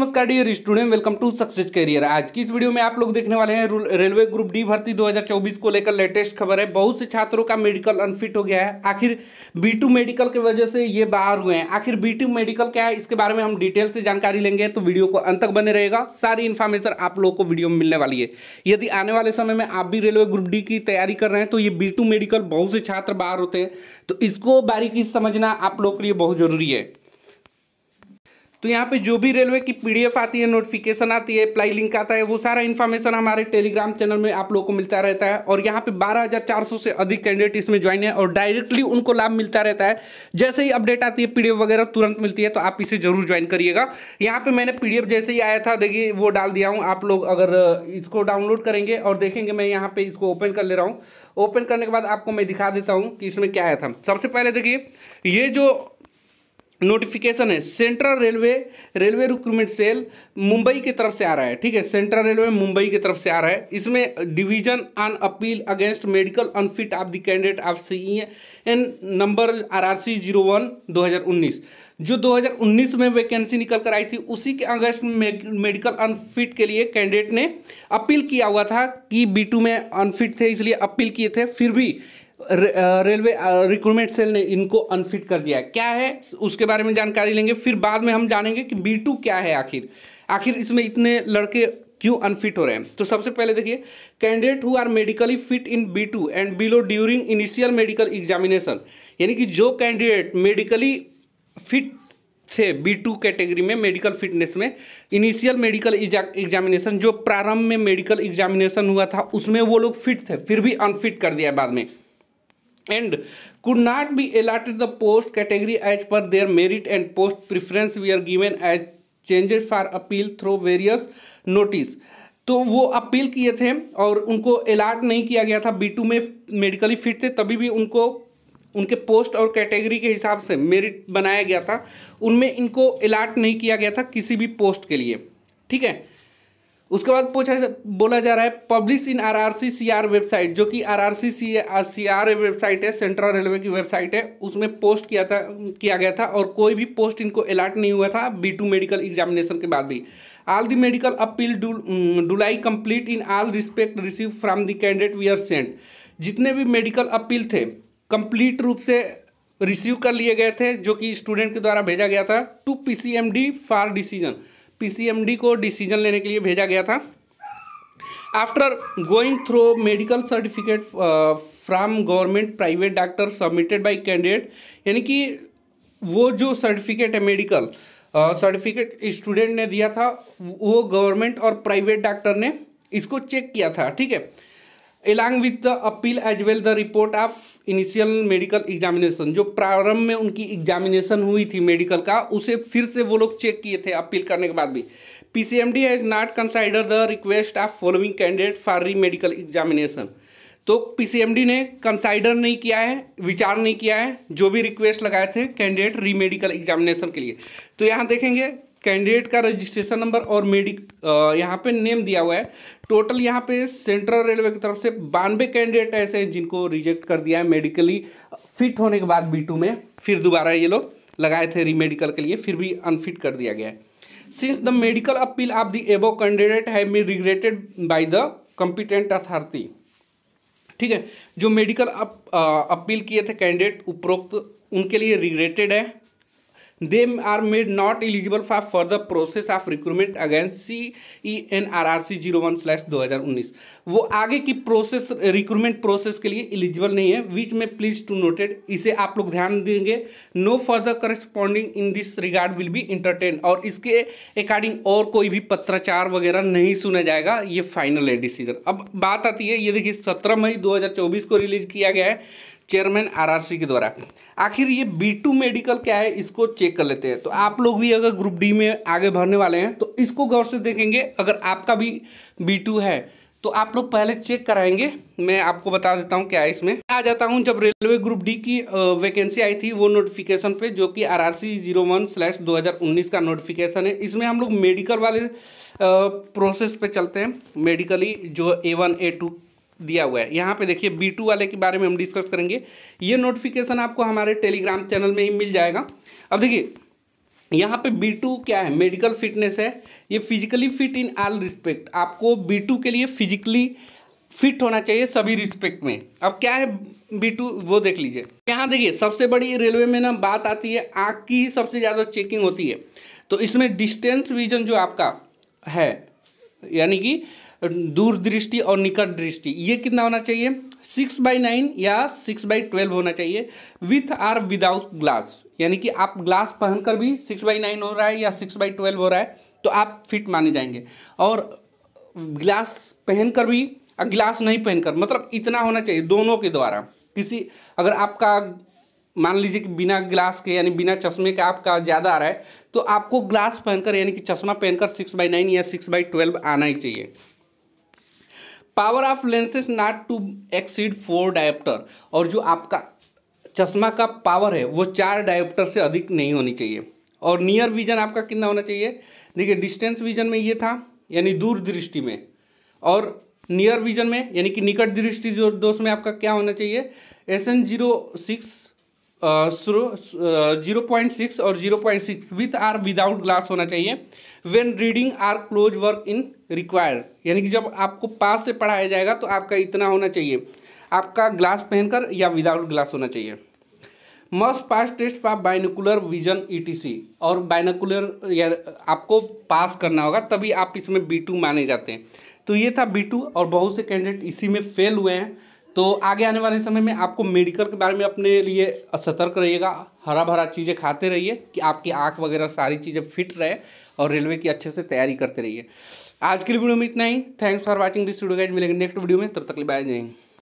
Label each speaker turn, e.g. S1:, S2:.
S1: नमस्कार dear student welcome to success career आज की इस वीडियो में आप लोग देखने वाले हैं रेलवे ग्रुप डी भर्ती 2024 को लेकर लेटेस्ट खबर है बहुत से छात्रों का मेडिकल अनफिट हो गया है आखिर बी टू मेडिकल की वजह से ये बाहर हुए हैं आखिर बी टू मेडिकल क्या है इसके बारे में हम डिटेल से जानकारी लेंगे तो वीडियो को अंत तक बने रहेगा सारी इन्फॉर्मेशन आप लोगों को वीडियो में मिलने वाली है यदि आने वाले समय में आप भी रेलवे ग्रुप डी की तैयारी कर रहे हैं तो ये बी मेडिकल बहुत से छात्र बाहर होते हैं तो इसको बारीकी समझना आप लोग के लिए बहुत जरूरी है तो यहाँ पे जो भी रेलवे की पीडीएफ आती है नोटिफिकेशन आती है अप्लाई लिंक आता है वो सारा इन्फॉर्मेशन हमारे टेलीग्राम चैनल में आप लोगों को मिलता रहता है और यहाँ पे 12,400 से अधिक कैंडिडेट इसमें ज्वाइन है और डायरेक्टली उनको लाभ मिलता रहता है जैसे ही अपडेट आती है पीडीएफ वगैरह तुरंत मिलती है तो आप इसे जरूर ज्वाइन करिएगा यहाँ पर मैंने पी जैसे ही आया था देखिए वो डाल दिया हूँ आप लोग अगर इसको डाउनलोड करेंगे और देखेंगे मैं यहाँ पर इसको ओपन कर ले रहा हूँ ओपन करने के बाद आपको मैं दिखा देता हूँ कि इसमें क्या आया था सबसे पहले देखिए ये जो नोटिफिकेशन है central railway railway recruitment cell Mumbai की तरफ से आ रहा है ठीक है सेंट्रल रेलवे मुंबई की तरफ से आ रहा है इसमें division on appeal against medical unfit of the candidate of C N number R R C zero one दो हज़ार उन्नीस जो 2019 में वैकेंसी निकल कर आई थी उसी के अगस्त मेडिकल अनफिट के लिए कैंडिडेट ने अपील किया हुआ था कि बी टू में अनफिट थे इसलिए अपील किए थे फिर भी रेलवे रिक्रूटमेंट सेल ने इनको अनफिट कर दिया क्या है उसके बारे में जानकारी लेंगे फिर बाद में हम जानेंगे कि बी टू क्या है आखिर आखिर इसमें इतने लड़के क्यों अनफिट हो रहे हैं तो सबसे पहले देखिए candidate who are medically fit in B two and below during initial medical examination यानी कि जो कैंडिडेट मेडिकली फिट थे बी टू कैटेगरी में मेडिकल फिटनेस में इनिशियल मेडिकल एग्जामिनेशन जो प्रारंभ में मेडिकल एग्जामिनेशन हुआ था उसमें वो लोग फिट थे फिर भी अनफिट कर दिया बाद में and could not be allotted the post category as per their merit and post preference we are given as changes for appeal through various notice तो वो अपील किए थे और उनको अलाट नहीं किया गया था बी टू में मेडिकली फिट थे तभी भी उनको उनके पोस्ट और कैटेगरी के हिसाब से मेरिट बनाया गया था उनमें इनको अलाट नहीं किया गया था किसी भी पोस्ट के लिए ठीक है उसके बाद पूछा बोला जा रहा है publish in R R C C R website जो कि R R C C C R website है सेंट्रल रेलवे की वेबसाइट है उसमें पोस्ट किया था किया गया था और कोई भी पोस्ट इनको अलाट नहीं हुआ था बी टू मेडिकल एग्जामिनेशन के बाद भी all the medical appeal duly complete in all respect receive from the candidate we are sent जितने भी मेडिकल अपील थे कंप्लीट रूप से रिसीव कर लिए गए थे जो कि स्टूडेंट के द्वारा भेजा गया था to P C M D for decision PCMD को डिसीजन लेने के लिए भेजा गया था after going through medical certificate from government private doctor submitted by candidate यानी कि वो जो सर्टिफिकेट है मेडिकल सर्टिफिकेट स्टूडेंट ने दिया था वो गवर्नमेंट और प्राइवेट डॉक्टर ने इसको चेक किया था ठीक है along with the appeal as well the report of initial medical examination जो प्रारंभ में उनकी एग्जामिनेशन हुई थी मेडिकल का उसे फिर से वो लोग चेक किए थे अपील करने के बाद भी P C M D has not consider the request of following candidate for re medical examination तो पी सी एम डी ने कंसाइडर नहीं किया है विचार नहीं किया है जो भी रिक्वेस्ट लगाए थे कैंडिडेट री मेडिकल एग्जामिनेशन के लिए तो यहाँ देखेंगे कैंडिडेट का रजिस्ट्रेशन नंबर और मेडिक यहाँ पे नेम दिया हुआ है टोटल यहाँ पे सेंट्रल रेलवे की तरफ से बानवे कैंडिडेट ऐसे हैं जिनको रिजेक्ट कर दिया है मेडिकली फिट होने के बाद बी टू में फिर दोबारा ये लोग लगाए थे रीमेडिकल के लिए फिर भी अनफिट कर दिया गया है since the medical appeal of the above candidate have been regretted by the competent authority ठीक है जो मेडिकल अपील किए थे कैंडिडेट उपरोक्त उनके लिए रिग्रेटेड है they are made not eligible for further process of recruitment against C E N R R C zero one slash दो हज़ार उन्नीस वो आगे की प्रोसेस रिक्रूटमेंट प्रोसेस के लिए एलिजिबल नहीं है विच में प्लीज टू नोटेड इसे आप लोग ध्यान देंगे no further corresponding in this regard will be entertain और इसके अकॉर्डिंग और कोई भी पत्राचार वगैरह नहीं सुना जाएगा ये फाइनल है डिसीजन अब बात आती है ये देखिए सत्रह मई दो हज़ार चौबीस को रिलीज किया गया है चेयरमैन आरआरसी के द्वारा आखिर ये बी टू मेडिकल क्या है इसको चेक कर लेते हैं तो आप लोग भी अगर ग्रुप डी में आगे भरने वाले हैं तो इसको गौर से देखेंगे अगर आपका भी बी टू है तो आप लोग पहले चेक कराएंगे मैं आपको बता देता हूँ क्या है इसमें आ जाता हूँ जब रेलवे ग्रुप डी की वैकेंसी आई थी वो नोटिफिकेशन पे जो कि R R C zero one slash दो हज़ार उन्नीस का नोटिफिकेशन है इसमें हम लोग मेडिकल वाले प्रोसेस पे चलते हैं मेडिकली जो ए वन ए टू दिया हुआ है यहाँ पे देखिए बी टू वाले के बारे में हम डिस्कस करेंगे ये नोटिफिकेशन आपको हमारे टेलीग्राम चैनल में ही मिल जाएगा अब देखिए यहाँ पे बी टू क्या है मेडिकल फिटनेस है ये physically fit in all respect आपको बी टू के लिए फिजिकली फिट होना चाहिए सभी रिस्पेक्ट में अब क्या है बी टू वो देख लीजिए यहाँ देखिए सबसे बड़ी रेलवे में ना बात आती है आँख की ही सबसे ज़्यादा चेकिंग होती है तो इसमें डिस्टेंस विजन जो आपका है यानी कि दूरदृष्टि और निकट दृष्टि ये कितना होना चाहिए सिक्स बाई नाइन या सिक्स बाई ट्वेल्व होना चाहिए विथ आर विदाउट ग्लास यानी कि आप ग्लास पहनकर भी सिक्स बाई नाइन हो रहा है या सिक्स बाई ट्वेल्व हो रहा है तो आप फिट माने जाएंगे और ग्लास पहनकर भी ग्लास नहीं पहनकर मतलब इतना होना चाहिए दोनों के द्वारा किसी अगर आपका मान लीजिए कि बिना ग्लास के यानी बिना चश्मे के आपका ज़्यादा आ रहा है तो आपको ग्लास पहनकर यानी कि चश्मा पहनकर सिक्स बाई नाइन या सिक्स बाई ट्वेल्व आना ही चाहिए power of lenses not to exceed four dioptre और जो आपका चश्मा का पावर है वो चार डायप्टर से अधिक नहीं होनी चाहिए और नियर विजन आपका कितना होना चाहिए देखिए डिस्टेंस विजन में ये था यानी दूर दृष्टि में और नियर विजन में यानी कि निकट दृष्टि जो दोष में आपका क्या होना चाहिए S N zero six zero point six और zero point six with or without glass होना चाहिए when reading or close work in require यानी कि जब आपको पास से पढ़ाया जाएगा तो आपका इतना होना चाहिए आपका ग्लास पहनकर या विदाउट ग्लास होना चाहिए must pass test for binocular vision C और बाइनकुलर या आपको पास करना होगा तभी आप इसमें बी टू माने जाते हैं तो ये था बी टू और बहुत से कैंडिडेट इसी में फेल हुए हैं तो आगे आने वाले समय में आपको मेडिकल के बारे में अपने लिए सतर्क रहिएगा हरा भरा चीज़ें खाते रहिए कि आपकी आँख वगैरह सारी चीज़ें फिट रहे और रेलवे की अच्छे से तैयारी करते रहिए आज के वीडियो में इतना ही thanks for watching this video guys मिलेंगे नेक्स्ट वीडियो में तब तक बाय जाएंगे